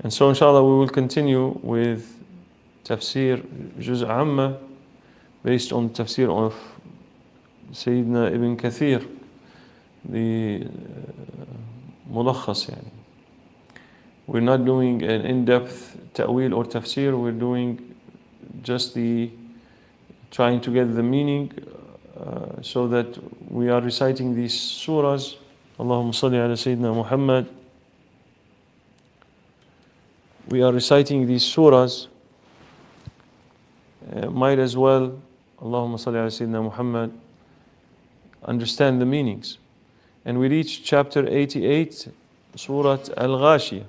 And so inshallah we will continue with tafsir Juz Amma based on tafsir of Sayyidina Ibn Kathir, the uh, mulakhas We're not doing an in-depth ta'wil or tafsir, we're doing just the trying to get the meaning uh, so that we are reciting these surahs. Allahumma salli ala Sayyidina Muhammad we are reciting these surahs, uh, might as well, Allahumma salli ala Sayyidina Muhammad, understand the meanings. And we reach chapter 88, Surah Al-Ghashiyah.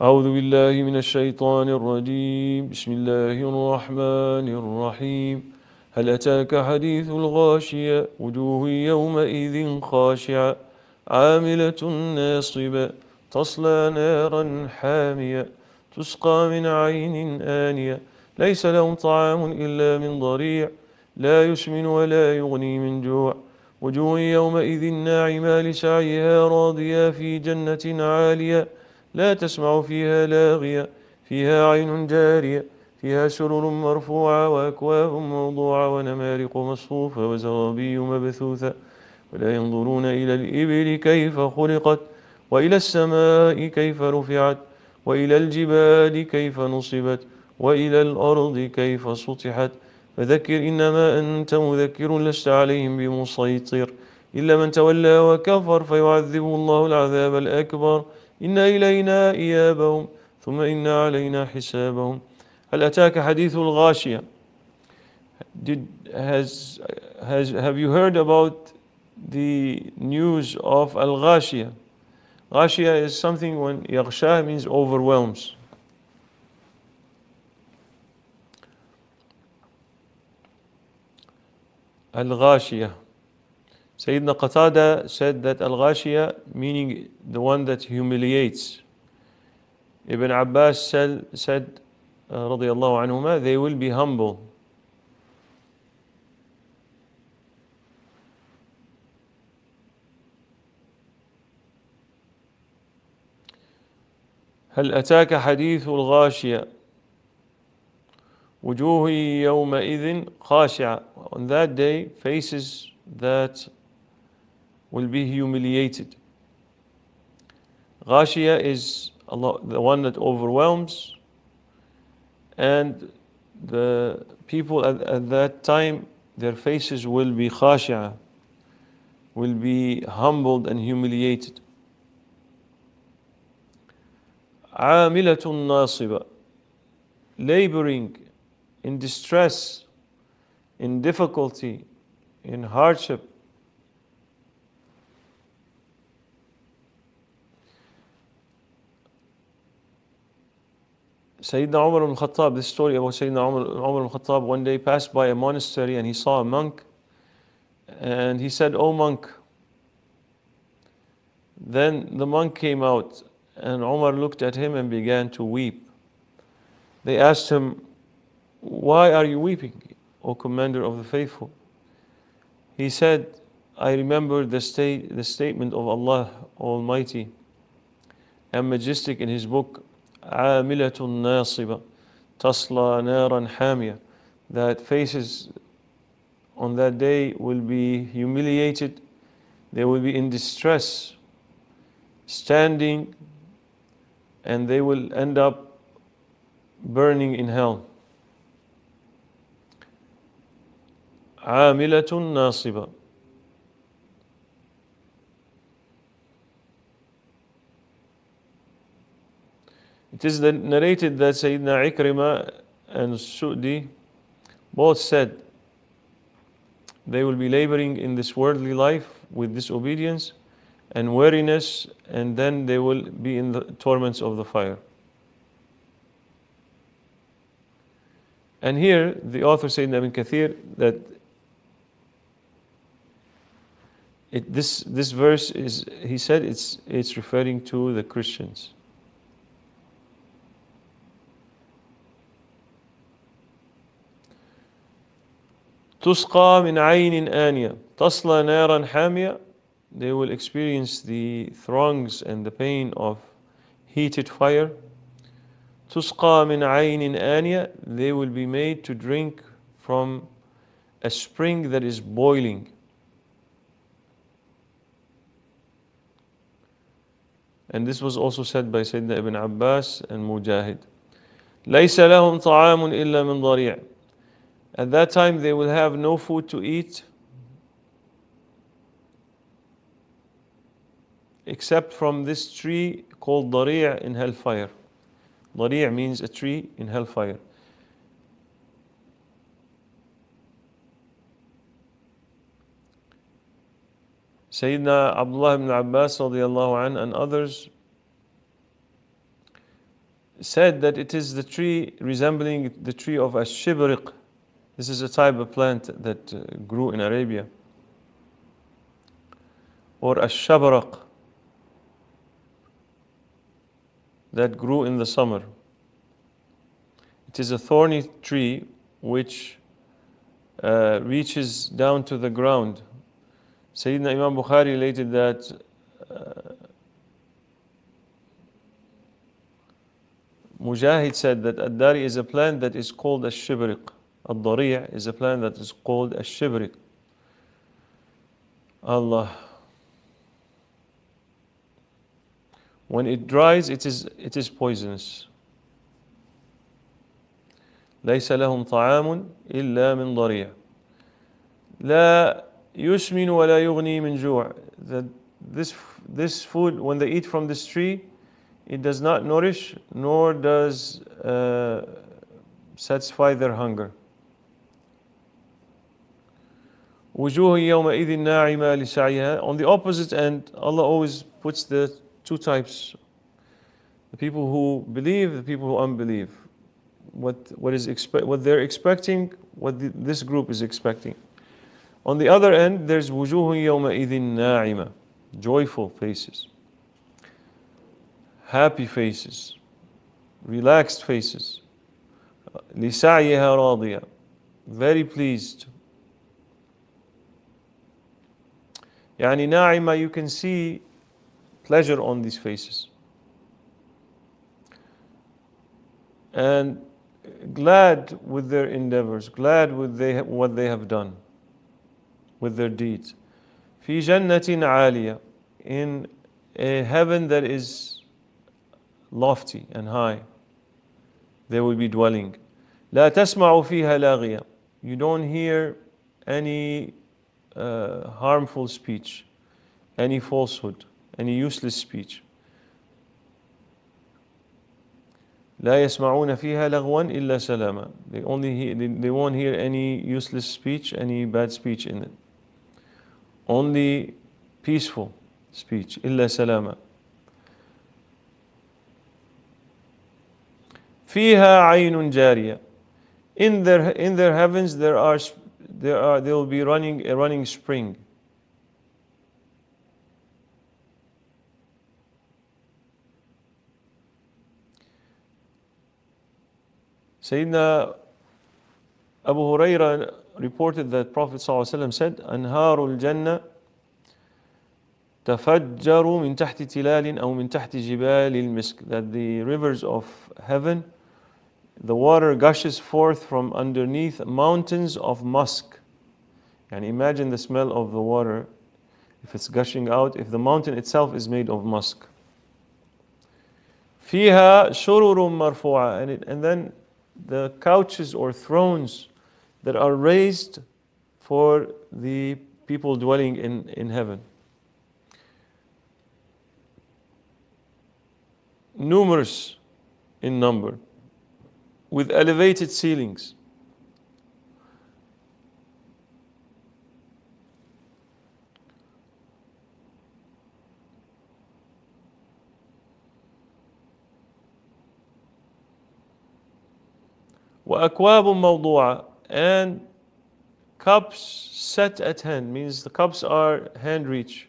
أعوذ بالله من الشيطان الرجيم بسم الله الرحمن الرحيم هل أتاك حديث الغاشية وجوه يومئذ خاشعة عاملة ناصبة تصلى نارا حامية تسقى من عين آنية ليس لهم طعام إلا من ضريع لا يسمن ولا يغني من جوع وجوه يومئذ ناعمة لسعيها راضية في جنة عالية لا تسمع فيها لاغية فيها عين جارية فيها سرر مرفوعة وأكواب موضوعة ونمارق مصفوفة وزرابي مبثوثة ولا ينظرون إلى الإبل كيف خلقت وإلى السماء كيف رفعت وإلى الجبال كيف نصبت وإلى الأرض كيف سطحت فذكر إنما أنت مذكر لست عليهم بمسيطر إلا من تولى وكفر فيعذبه الله العذاب الأكبر إن إلينا إيابهم ثم إن علينا حسابهم هل أتاك حديث الغاشية Did, has, has, have you heard about the news of Al-Ghashiyah Ghashiyah is something when yaghsha means overwhelms. Al-Ghashiyah. Sayyidina Qatada said that Al-Ghashiyah, meaning the one that humiliates. Ibn Abbas said, said uh, عنهما, they will be humble. هل أتاك حديث الغاشية وجوه يومئذ خاشعة on that day faces that will be humiliated Ghashiyah is Allah, the one that overwhelms and the people at, at that time their faces will be خاشعة will be humbled and humiliated عاملة ناصبة laboring in distress in difficulty in hardship Sayyidina Umar al Khattab, this story about Sayyidina Umar, Umar al Khattab, one day passed by a monastery and he saw a monk and he said, O oh monk. Then the monk came out and Omar looked at him and began to weep. They asked him, Why are you weeping, O commander of the faithful? He said, I remember the, state, the statement of Allah Almighty and majestic in His book, عاملة ناصبة تصلى نارا حامية that faces on that day will be humiliated, they will be in distress, standing and they will end up burning in hell. عاملة ناصبة It is narrated that Sayyidina Ikrima and Su'di both said they will be laboring in this worldly life with disobedience and weariness, and then they will be in the torments of the fire. And here, the author in Ibn Kathir, that it, this, this verse is, he said, it's, it's referring to the Christians. تسقى من عين آنية تصلى نارا حامية they will experience the throngs and the pain of heated fire. تسقى من عين آنية They will be made to drink from a spring that is boiling. And this was also said by Sayyidina Ibn Abbas and Mujahid. ليس لهم طعام إلا من ضريع At that time they will have no food to eat except from this tree called Dari' in hellfire. Dari' means a tree in hellfire. Sayyidina Abdullah ibn Abbas radiallahu anh, and others said that it is the tree resembling the tree of Ash-Shibriq. This is a type of plant that uh, grew in Arabia. Or Ash-Shabraq. that grew in the summer. It is a thorny tree which uh, reaches down to the ground. Sayyidina Imam Bukhari related that uh, Mujahid said that Ad-Dari is a plant that is called a shibriq. Ad-Dari' is a plant that is called a shibriq. Allah When it dries, it is, it is poisonous. ليس لهم طعام إلا من ضريع لا يسمن ولا يغني من جوع that this, this food when they eat from this tree it does not nourish nor does uh, satisfy their hunger وجوه يومئذ ناعمة لسعيها on the opposite end Allah always puts the two types the people who believe, the people who unbelieve. What, what, is expe- what they're expecting, what the, this group is expecting. On the other end, there's wujūhun yawma idhin na'ima, joyful faces, happy faces, relaxed faces, Lisāyihā rādiya, Very pleased. Yani na'ima, you can see pleasure on these faces. And glad with their endeavors, glad with they, what they have done, with their deeds. في جنة عالية in a heaven that is lofty and high they will be dwelling لا تسمع فيها لاغية you don't hear any uh, harmful speech any falsehood any useless speech. لا يسمعون فيها لغوا إلا سلاما. They only hear, they, they won't hear any useless speech, any bad speech in it. Only peaceful speech. إلا سلاما. فيها عين جارية. In their in their heavens there are there are there will be running a running spring. Sayyidina Abu Huraira reported that Prophet said, أنهار الجنة تفجر من تحت تلال أو من تحت جبال المسك that the rivers of heaven the water gushes forth from underneath mountains of musk and imagine the smell of the water if it's gushing out if the mountain itself is made of musk فيها شرور مرفوعة and, it, and then the couches or thrones that are raised for the people dwelling in, in heaven. Numerous in number, with elevated ceilings. وأكواب موضوعة and cups set at hand means the cups are hand reach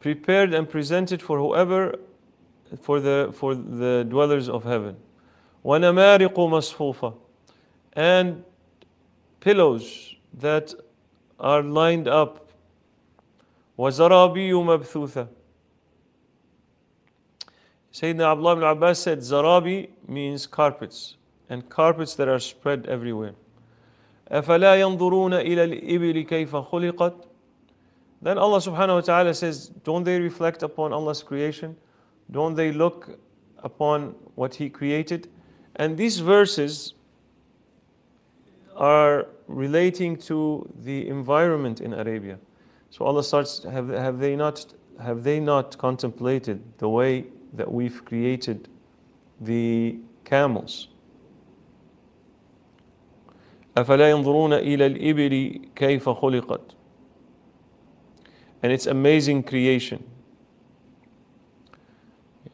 prepared and presented for whoever for the for the dwellers of heaven ونمارق مصفوفة and pillows that are lined up وزرابي مبثوثة Sayyidina Abdullah ibn Abbas said, Zarabi means carpets, and carpets that are spread everywhere. أَفَلَا يَنْظُرُونَ إِلَى الْإِبِلِ كَيْفَ خُلِقَتْ Then Allah subhanahu wa ta'ala says, don't they reflect upon Allah's creation? Don't they look upon what He created? And these verses are relating to the environment in Arabia. So Allah starts, have, have, they, not, have they not contemplated the way that we've created the camels. And it's amazing creation.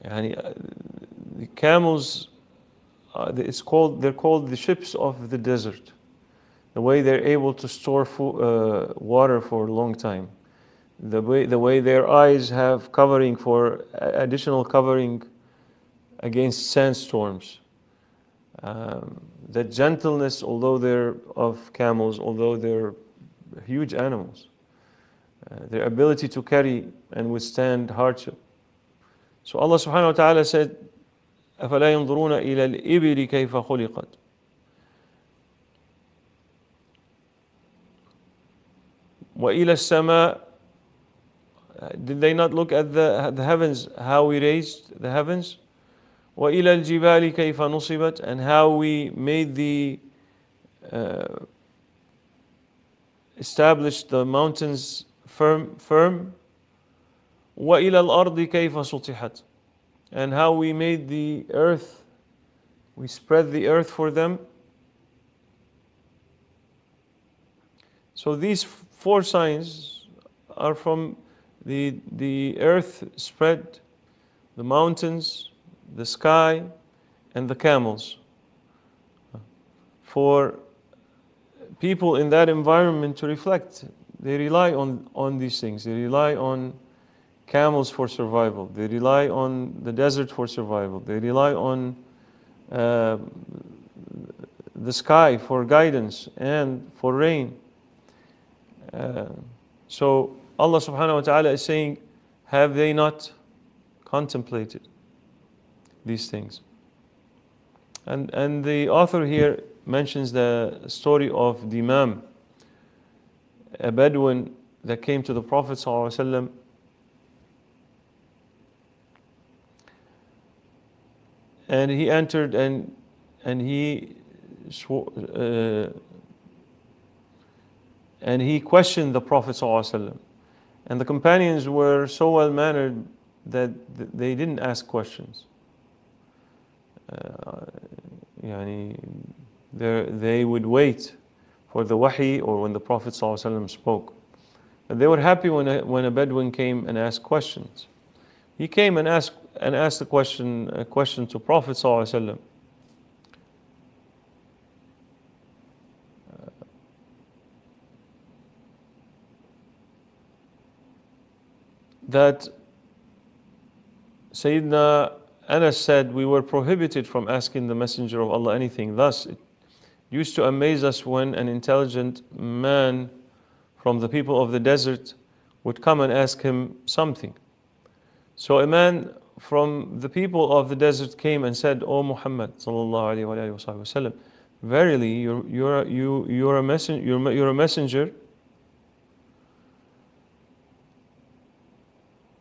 Uh, the camels, uh, it's called, they're called the ships of the desert. The way they're able to store uh, water for a long time the way, the way their eyes have covering for uh, additional covering against sandstorms. Um, the gentleness, although they're of camels, although they're huge animals, uh, their ability to carry and withstand hardship. So Allah subhanahu wa ta'ala said, أَفَلَا يَنْظُرُونَ إِلَى الْإِبِلِ كَيْفَ خُلِقَتْ وإلى السماء uh, did they not look at the, the heavens, how we raised the heavens? وَإِلَى الْجِبَالِ كَيْفَ نُصِبَتْ And how we made the, uh, established the mountains firm, firm. وَإِلَى الْأَرْضِ كَيْفَ سُطِحَتْ And how we made the earth, we spread the earth for them. So these four signs are from the, the earth spread, the mountains, the sky, and the camels. For people in that environment to reflect, they rely on, on these things. They rely on camels for survival. They rely on the desert for survival. They rely on uh, the sky for guidance and for rain. Uh, so Allah subhanahu wa ta'ala is saying, Have they not contemplated these things? And, and the author here mentions the story of the Imam, a Bedouin that came to the Prophet wasallam, and he entered and, and he swore, uh, and he questioned the Prophet wasallam. And the companions were so well mannered that they didn't ask questions. Uh, yani they would wait for the wahi or when the Prophet ﷺ spoke. And they were happy when a, when a Bedouin came and asked questions. He came and asked and asked a question a question to Prophet ﷺ. that Sayyidina Anas said, We were prohibited from asking the Messenger of Allah anything. Thus, it used to amaze us when an intelligent man from the people of the desert would come and ask him something. So a man from the people of the desert came and said, O Muhammad, verily, you're, you're, you, you're, a messen- you're, you're a messenger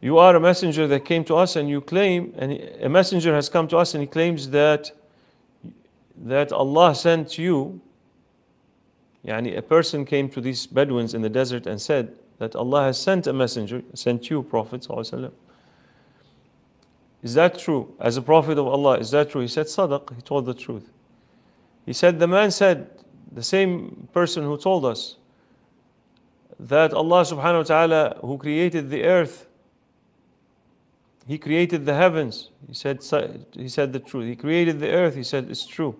You are a messenger that came to us and you claim, and a messenger has come to us and he claims that, that Allah sent you. Yani a person came to these Bedouins in the desert and said that Allah has sent a messenger, sent you, Prophet. Is that true? As a prophet of Allah, is that true? He said, Sadaq, he told the truth. He said, The man said, the same person who told us that Allah subhanahu wa ta'ala, who created the earth, he created the heavens. He said, he said the truth. He created the earth. He said, it's true.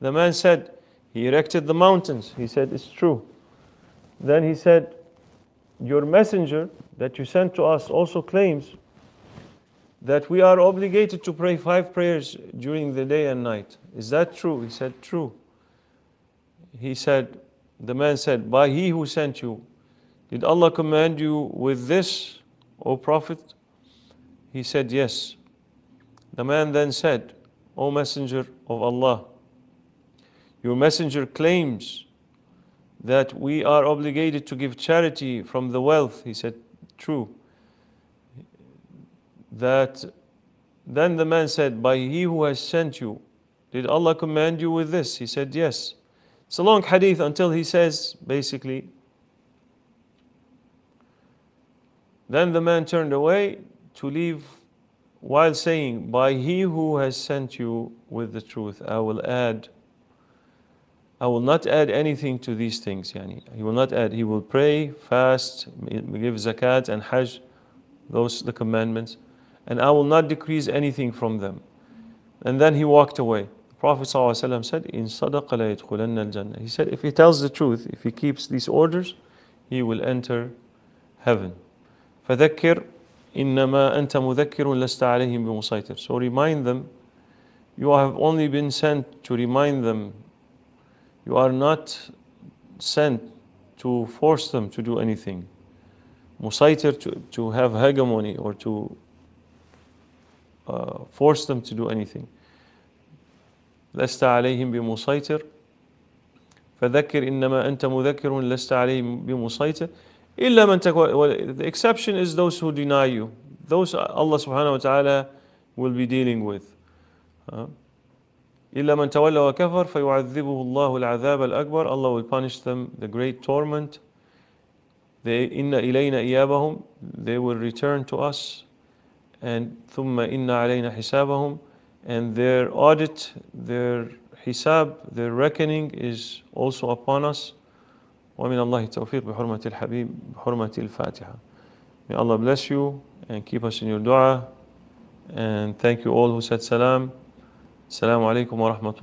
The man said, he erected the mountains. He said, it's true. Then he said, your messenger that you sent to us also claims that we are obligated to pray five prayers during the day and night. Is that true? He said, true. He said, the man said, by he who sent you, did Allah command you with this, O Prophet? He said, Yes. The man then said, O Messenger of Allah, your messenger claims that we are obligated to give charity from the wealth. He said, True. That then the man said, By he who has sent you, did Allah command you with this? He said, Yes. It's a long hadith until he says, basically, then the man turned away to leave while saying, By he who has sent you with the truth, I will add, I will not add anything to these things. Yani. He will not add, he will pray, fast, give zakat and hajj, those the commandments, and I will not decrease anything from them. And then he walked away. The Prophet ﷺ said, In al-jannah. He said, if he tells the truth, if he keeps these orders, he will enter heaven. فذكر إنما أنت مذكر لست عليهم بمسيطر so remind them you have only been sent to remind them you are not sent to force them to do anything مسيطر to, to have hegemony or to uh, force them to do anything لست عليهم بمسيطر فذكر إنما أنت مذكر لست عليهم بمسيطر the exception is those who deny you. Those Allah subhanahu wa ta'ala will be dealing with. Uh, إلا من تولى وكفر فيعذبه Allah will punish them the great torment. They They will return to us. And And their audit, their hisab, their reckoning is also upon us. ومن Allah Tawfiq بحرمة الحبيب بحرمة الفاتحة May Allah bless you and keep us in your dua and thank you all who said salam Salam alaikum wa rahmatullah